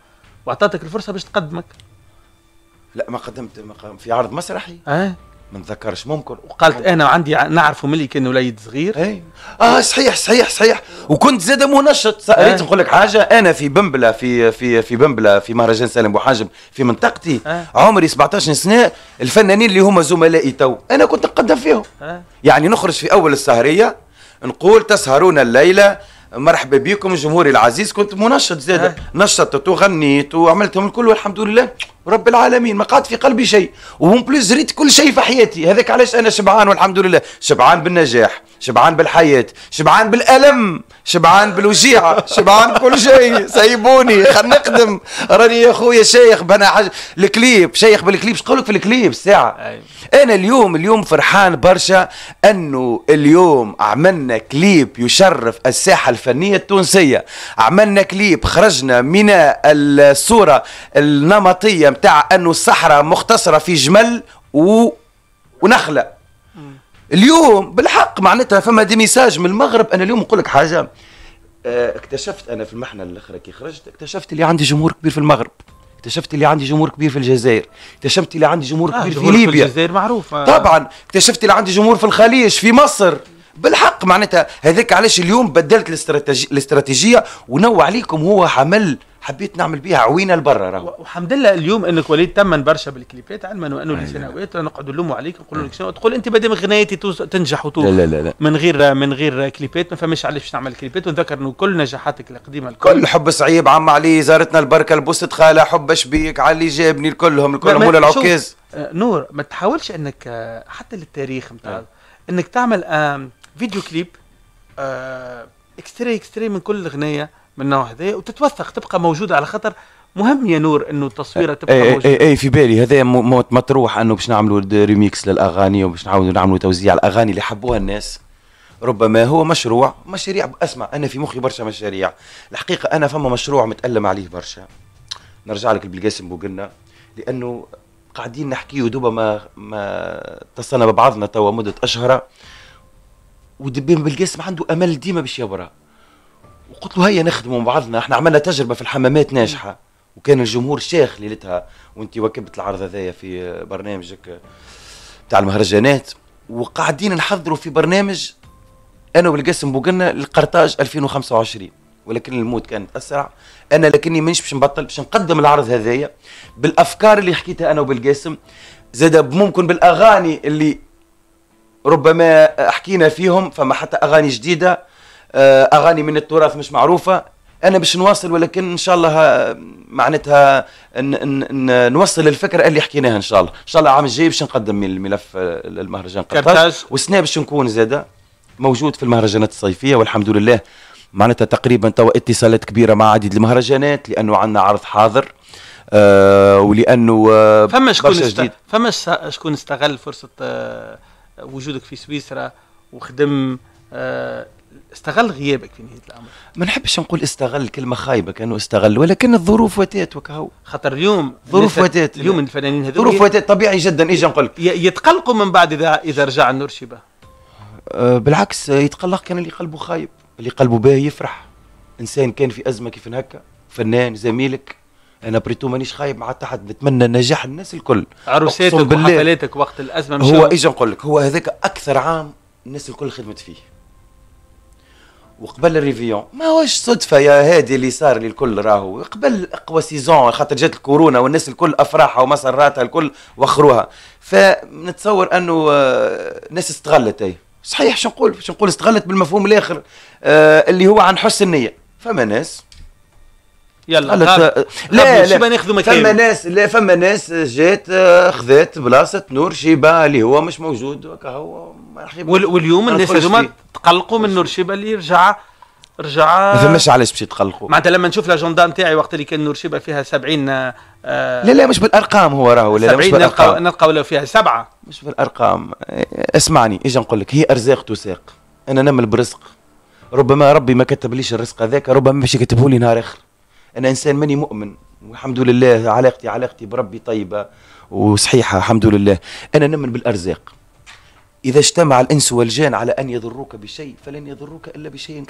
واعطتك الفرصه باش تقدمك لا ما قدمت في عرض مسرحي اه ما نتذكرش ممكن وقالت ممكن. انا عندي نعرفه ملي كان وليد صغير اي اه صحيح صحيح صحيح وكنت زاد منشط إيه. ريت نقول لك حاجه انا في بمبله في في في بمبله في مهرجان سالم بوحاجب في منطقتي أي. عمري 17 سنه الفنانين اللي هما زملائي تو انا كنت نقدم فيهم أي. يعني نخرج في اول السهريه نقول تسهرون الليله مرحبا بكم جمهوري العزيز كنت منشط زاد إيه. نشطت وغنيت وعملتهم الكل والحمد لله رب العالمين ما قعد في قلبي شيء وهم بلوس ريت كل شيء في حياتي هذاك علاش انا شبعان والحمد لله شبعان بالنجاح شبعان بالحياه شبعان بالالم شبعان بالوجيعه شبعان بكل شيء سيبوني خل نقدم راني يا خويا شيخ بنا حاجه الكليب شيخ بالكليب شقول في الكليب الساعه أيوة. انا اليوم اليوم فرحان برشا انه اليوم عملنا كليب يشرف الساحه الفنيه التونسيه عملنا كليب خرجنا من الصوره النمطيه نتاع انه الصحراء مختصره في جمل و... ونخله اليوم بالحق معناتها فما دي ميساج من المغرب انا اليوم نقول لك حاجه آه، اكتشفت انا في المحنه الاخرى كي خرجت اكتشفت اللي عندي جمهور كبير في المغرب اكتشفت اللي عندي جمهور كبير في الجزائر اكتشفت اللي عندي جمهور آه، كبير آه جمهور في ليبيا في الجزائر معروف آه. طبعا اكتشفت اللي عندي جمهور في الخليج في مصر بالحق معناتها هذاك علاش اليوم بدلت الاستراتيجيه الاستراتيجيه ونوع عليكم هو حمل حبيت نعمل بيها عوينا لبرا راهو والحمد لله اليوم انك وليد تمن برشا بالكليبات علما انه أيه لسنوات نقعد نلوموا عليك نقول لك شنو تقول انت مادام غنايتي تنجح وتوصل لا, لا لا لا من غير من غير كليبات ما فماش علاش باش نعمل كليبات ونذكر انه كل نجاحاتك القديمه الكل كل حب صعيب عم علي زارتنا البركه البوست خاله حب شبيك علي جابني الكلهم الكلهم مول العكاز آه، نور ما تحاولش انك آه، حتى للتاريخ نتاع نعم. انك تعمل فيديو كليب اكستري آه، اكستري من كل غنايه من النوع هذا وتتوثق تبقى موجوده على خطر مهم يا نور انه التصويره إيه، تبقى اي إيه، موجوده اي, أي في بالي هذا مطروح انه باش نعملوا ريميكس للاغاني وباش نعاودوا نعملوا توزيع الاغاني اللي حبوها الناس ربما هو مشروع مشاريع اسمع انا في مخي برشا مشاريع الحقيقه انا فما مشروع متالم عليه برشا نرجع لك بالقاسم بوقلنا لانه قاعدين نحكيه دوبا ما ما اتصلنا ببعضنا توا مده اشهر ودبين بالقاسم عنده امل ديما باش يبرى وقلت له هيا نخدموا بعضنا احنا عملنا تجربه في الحمامات ناجحه وكان الجمهور شاخ ليلتها وانت وكبت العرض هذايا في برنامجك بتاع المهرجانات وقاعدين نحضروا في برنامج انا والقاسم بوقنا لقرطاج 2025 ولكن الموت كانت اسرع انا لكني مانيش باش نبطل باش نقدم العرض هذايا بالافكار اللي حكيتها انا وبالقاسم زاد ممكن بالاغاني اللي ربما حكينا فيهم فما حتى اغاني جديده آه، اغاني من التراث مش معروفه انا باش نواصل ولكن ان شاء الله آه، معناتها نوصل الفكره اللي حكيناها ان شاء الله ان شاء الله العام الجاي باش نقدم الملف آه، للمهرجان قرطاج وسنا باش نكون زاده موجود في المهرجانات الصيفيه والحمد لله معناتها تقريبا توا اتصالات كبيره مع عديد المهرجانات لانه عندنا عرض حاضر آه ولانه آه فما شكون است... فما شكون استغل فرصه آه وجودك في سويسرا وخدم آه استغل غيابك في نهايه الامر ما نحبش نقول استغل كلمه خايبه كانوا استغل ولكن الظروف وتات وكهو خاطر اليوم ظروف وتات اليوم الفنانين هذول ظروف وتات طبيعي جدا ايش نقول لك يتقلقوا من بعد اذا اذا رجع النور شبه أه بالعكس يتقلق كان اللي قلبه خايب اللي قلبه باهي يفرح انسان كان في ازمه كيف هكا فنان زميلك انا بريتو مانيش خايب مع حد نتمنى نجاح الناس الكل عروساتك وحفلاتك وقت الازمه مش هو ايش نقول لك هو هذاك اكثر عام الناس الكل خدمت فيه وقبل الريفيون ما هوش صدفه يا هادي اللي صار لي الكل راهو قبل اقوى سيزون خاطر جات الكورونا والناس الكل افراحها ومسراتها الكل وخروها فنتصور انه آه، الناس استغلت اي صحيح شنقول شنقول استغلت بالمفهوم الاخر آه، اللي هو عن حسن النيه فما ناس يلا لا لا لا ناخذوا مكان فما ناس لا فما ناس جات آه، خذات بلاصه نور شيبه اللي هو مش موجود وكا هو واليوم الناس هذوما تقلقوا من نور شيبه اللي رجع رجع ما فماش علاش باش يتقلقوا معناتها لما نشوف لاجندا نتاعي وقت اللي كان نور شيبه فيها 70 آه لا لا مش بالارقام هو راهو لا, لا مش بالارقام نلقى ولو فيها سبعه مش بالارقام آه، اسمعني اجي نقول لك هي ارزاق تساق انا نمل برزق ربما ربي ما كتبليش الرزق هذاك ربما باش يكتبه لي نهار اخر انا انسان ماني مؤمن والحمد لله علاقتي علاقتي بربي طيبه وصحيحه الحمد لله انا نؤمن بالارزاق إذا اجتمع الإنس والجان على أن يضروك بشيء فلن يضروك إلا بشيء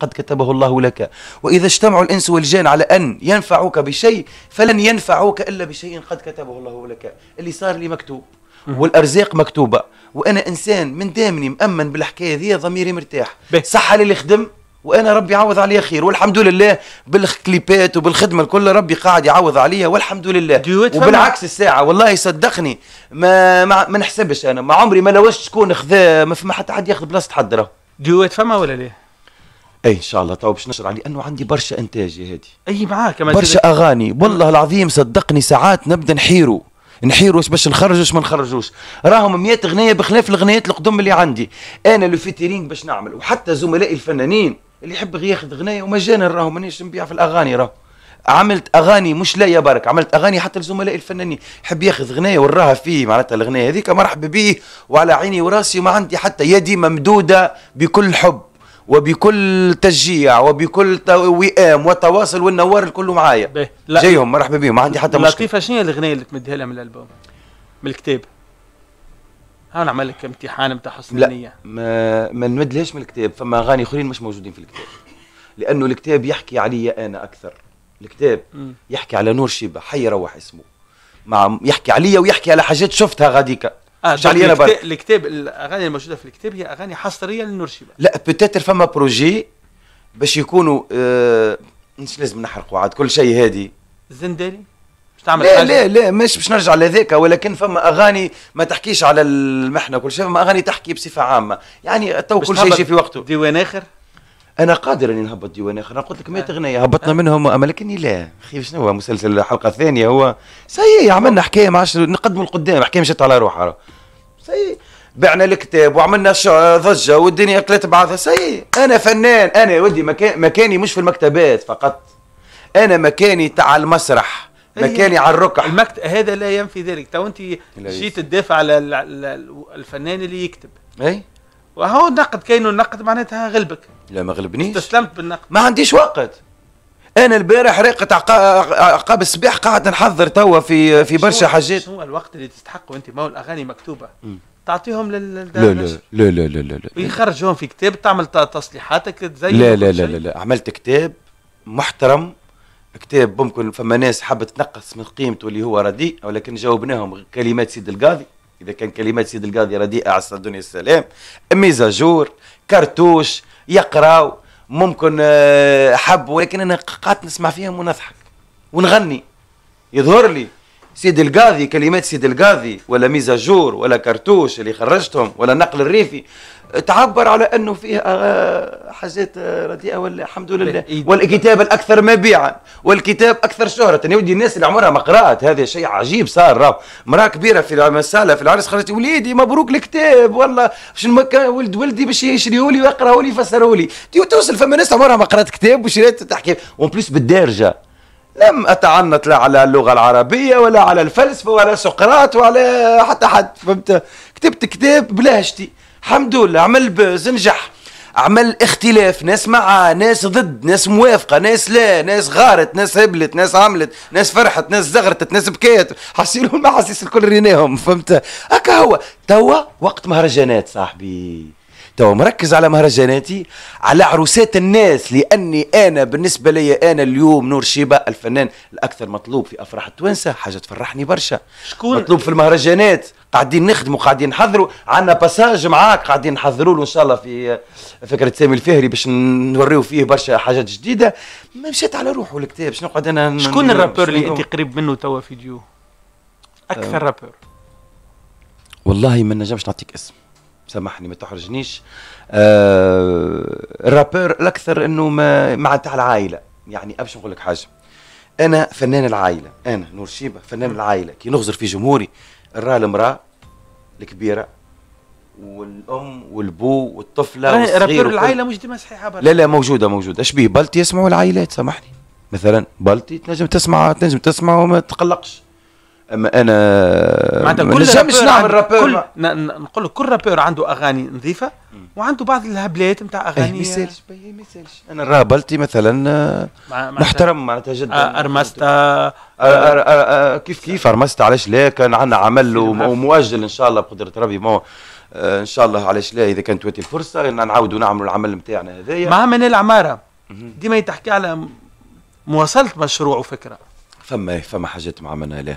قد كتبه الله لك وإذا اجتمع الإنس والجان على أن ينفعوك بشيء فلن ينفعوك إلا بشيء قد كتبه الله لك اللي صار لي مكتوب والارزاق مكتوبه وانا انسان من دامني مامن بالحكايه ذي ضميري مرتاح صح للي خدم وانا ربي يعوض عليا خير والحمد لله بالكليبات وبالخدمه الكل ربي قاعد يعوض عليا والحمد لله وبالعكس الساعه والله صدقني ما ما, ما نحسبش انا ما عمري ما لوشت شكون خذا ما فما حتى حد ياخذ بلاصه حد راهو ديوات فما ولا ليه؟ اي ان شاء الله تو طيب، باش نشرح لانه عندي برشا انتاج يا هادي اي معاك برشا اغاني والله العظيم صدقني ساعات نبدا نحيرو نحيروا واش باش نخرج واش ما نخرجوش راهم 100 غنيه بخلاف الغنيات القدم اللي عندي انا لو فيتيرينغ باش نعمل وحتى زملائي الفنانين اللي يحب ياخذ غنايه ومجانا راهو مانيش نبيع في الاغاني راهو عملت اغاني مش لا يا برك عملت اغاني حتى لزملائي الفنانين يحب ياخذ غنايه وراها فيه معناتها الغنايه هذيك مرحبا به وعلى عيني وراسي وما عندي حتى يدي ممدوده بكل حب وبكل تشجيع وبكل وئام وتواصل والنوار الكل معايا جايهم مرحبا بهم ما عندي حتى مشكله لطيفه شنو هي الاغنيه اللي تمدها لها من الالبوم من الكتاب انا نعمل لك امتحان بتاع حسن النيه ما ما نمدلهاش من الكتاب فما اغاني اخرين مش موجودين في الكتاب لانه الكتاب يحكي علي انا اكثر الكتاب يحكي على نور شيبه حي روح اسمه مع يحكي عليا ويحكي على حاجات شفتها غاديكا آه مش علي انا برك الكتاب الاغاني الموجوده في الكتاب هي اغاني حصريه لنور شيبه لا بتاتر فما بروجي باش يكونوا آه مش لازم نحرقوا عاد كل شيء هادي الزنداني تعمل لا حاجة. لا لا مش باش نرجع لذاك ولكن فما اغاني ما تحكيش على المحنه وكل شيء فما اغاني تحكي بصفه عامه يعني تو كل شيء في وقته ديوان اخر انا قادر اني نهبط ديوان اخر انا قلت لك 100 آه. اغنيه هبطنا آه. منهم اما لكني لا اخي شنو هو مسلسل الحلقه الثانيه هو سي عملنا حكايه مع نقدموا القدام حكايه مشت على روحها سي بعنا الكتاب وعملنا ضجه والدنيا اكلت بعضها سي انا فنان انا ودي مكاني مش في المكتبات فقط انا مكاني تاع المسرح إيه. مكاني على الركح المكتب هذا لا ينفي ذلك تو انت جيت تدافع على الفنان اللي يكتب اي وهو النقد كاين النقد معناتها غلبك لا ما غلبنيش استسلمت بالنقد ما عنديش وقت انا البارح ريقة عقاب الصباح قاعد نحضر توا في في برشا حاجات شنو الوقت اللي تستحقه انت ما هو الاغاني مكتوبه م. تعطيهم لل لا لا لا لا لا لا يخرجوهم في كتاب تعمل تصليحاتك تزين لا لا لا لا, لا, لا عملت كتاب محترم كتاب ممكن فما ناس حابه تنقص من قيمته اللي هو رديء ولكن جاوبناهم كلمات سيد القاضي اذا كان كلمات سيد القاضي رديئه على الدنيا السلام ميزاجور كرتوش يقراو ممكن آه، حب ولكن انا قعدت نسمع فيهم ونضحك ونغني يظهر لي سيد القاضي كلمات سيد القاضي ولا ميزاجور ولا كرتوش اللي خرجتهم ولا نقل الريفي تعبر على انه فيه آه، حاجات آه، رديئه والحمد لله إيه، إيه. والكتاب الاكثر مبيعا والكتاب اكثر شهره يا ودي الناس اللي عمرها ما قرات هذا شيء عجيب صار راه مراه كبيره في المساله في العرس خرجت وليدي مبروك الكتاب والله شنو ولد ولدي باش يشريوا لي ويقراوا لي يفسروا لي توصل فما ناس عمرها ما قرات كتاب وشريت تحكي اون بليس بالدارجه لم اتعنت لا على اللغه العربيه ولا على الفلسفه ولا سقراط ولا حتى حد فهمت كتبت كتاب بلهجتي الحمد لله عمل بوز نجح عمل اختلاف ناس مع ناس ضد ناس موافقة ناس لا ناس غارت ناس هبلت ناس عملت ناس فرحت ناس زغرتت ناس بكيت حسيلهم ما حسيس الكل ريناهم فهمت هكا هو توا وقت مهرجانات صاحبي تو مركز على مهرجاناتي على عروسات الناس لاني انا بالنسبه لي انا اليوم نور شيبه الفنان الاكثر مطلوب في افراح التوانسه حاجه تفرحني برشا شكون مطلوب في المهرجانات قاعدين نخدموا قاعدين نحضروا عندنا باساج معاك قاعدين نحضروا له ان شاء الله في فكره سامي الفهري باش نوريو فيه برشا حاجات جديده ما مشيت على روحه الكتاب باش نقعد انا شكون الرابور اللي انت قريب منه توا فيديو اكثر أه. رابور والله ما نجمش نعطيك اسم سامحني ما تحرجنيش آه الرابور الاكثر انه ما مع تاع العائله يعني ابش نقول لك حاجه انا فنان العائله انا نور شيبه فنان العائله كي نغزر في جمهوري الراه المراه الكبيره والام والبو والطفله رابور العائله مش ديما صحيحه برا لا لا موجوده موجوده اش بيه بلتي يسمعوا العائلات سامحني مثلا بلتي تنجم تسمع تنجم تسمع وما تقلقش اما انا معناتها كل نجمش نعمل رابور كل نقول لك كل رابور عنده اغاني نظيفه وعنده بعض الهبلات نتاع إيه، اغاني ما يسالش ما يسالش انا الرابلتي مثلا آه، محترم معناتها جدا آه، ارمستا آه، كيف كيف ارمستا علاش لا كان عندنا عمل ومؤجل ان شاء الله بقدره ربي ما ان شاء الله علاش لا اذا كانت تواتي الفرصه ان نعاودوا نعملوا العمل نتاعنا هذايا مع منال العماره ديما تحكي على مواصله مشروع وفكره فما فما حاجات مع منال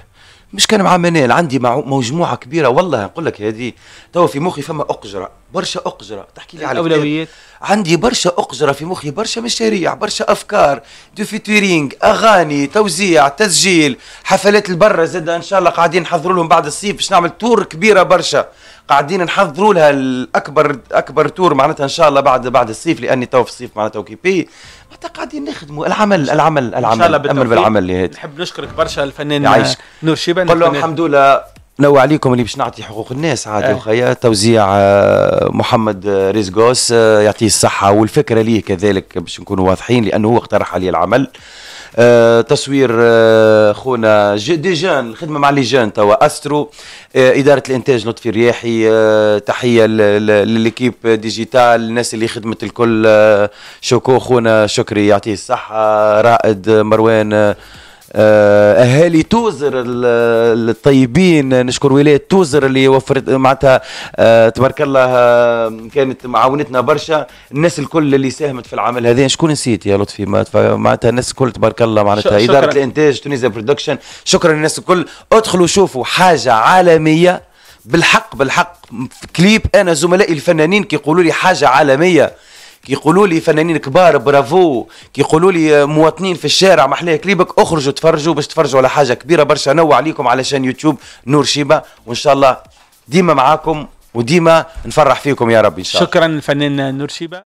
مش كان مع منال عندي مع مجموعه كبيره والله نقول لك هذه تو في مخي فما اقجره برشا اقجره تحكي لي على الاولويات عندي برشا اقجره في مخي برشا مشاريع برشا افكار دو فيتورينغ اغاني توزيع تسجيل حفلات البرة زاد ان شاء الله قاعدين نحضر لهم بعد الصيف باش نعمل تور كبيره برشا قاعدين نحضروا لها الاكبر اكبر تور معناتها ان شاء الله بعد بعد الصيف لاني تو في الصيف معناتها بي معناتها قاعدين نخدموا العمل العمل العمل ان شاء الله بالعمل اللي هاد نحب نشكرك برشا الفنان يعيش. نور شيبان قول لهم الحمد لله نو عليكم اللي باش نعطي حقوق الناس عادي أيه. وخيا توزيع آه، محمد آه، ريزغوس آه، يعطيه الصحه والفكره ليه كذلك باش نكونوا واضحين لانه هو اقترح علي العمل آه، تصوير آه، خونا دي جان الخدمه مع لي جان توا استرو آه، اداره الانتاج لطفي الرياحي تحيه لليكيب ديجيتال الناس اللي خدمت الكل شوكو خونا شكري يعطيه الصحه رائد مروان آه، اهالي توزر الطيبين نشكر ولايه توزر اللي وفرت معناتها آه، تبارك الله آه، كانت معاونتنا برشا الناس الكل اللي ساهمت في العمل هذا شكون نسيت يا لطفي معناتها الناس الكل تبارك الله معناتها اداره الانتاج تونيزيا برودكشن شكرا للناس الكل ادخلوا شوفوا حاجه عالميه بالحق بالحق كليب انا زملائي الفنانين كيقولوا لي حاجه عالميه يقولوا لي فنانين كبار برافو يقولوا لي مواطنين في الشارع محلاه كليبك اخرجوا تفرجوا باش تفرجوا على حاجه كبيره برشا نوع عليكم على شان يوتيوب نور شيبه وان شاء الله ديما معاكم وديما نفرح فيكم يا رب ان شاء الله شكرا الفنان نور شيبه